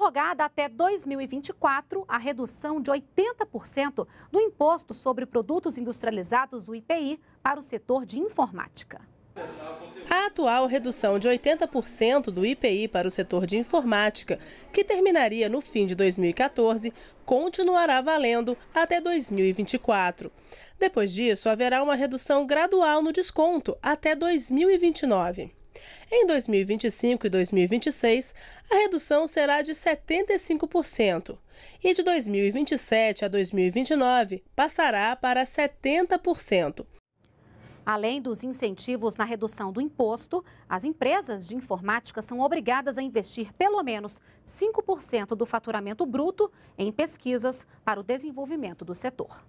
prorrogada até 2024 a redução de 80% do imposto sobre produtos industrializados, o IPI, para o setor de informática. A atual redução de 80% do IPI para o setor de informática, que terminaria no fim de 2014, continuará valendo até 2024. Depois disso, haverá uma redução gradual no desconto até 2029. Em 2025 e 2026, a redução será de 75%, e de 2027 a 2029 passará para 70%. Além dos incentivos na redução do imposto, as empresas de informática são obrigadas a investir pelo menos 5% do faturamento bruto em pesquisas para o desenvolvimento do setor.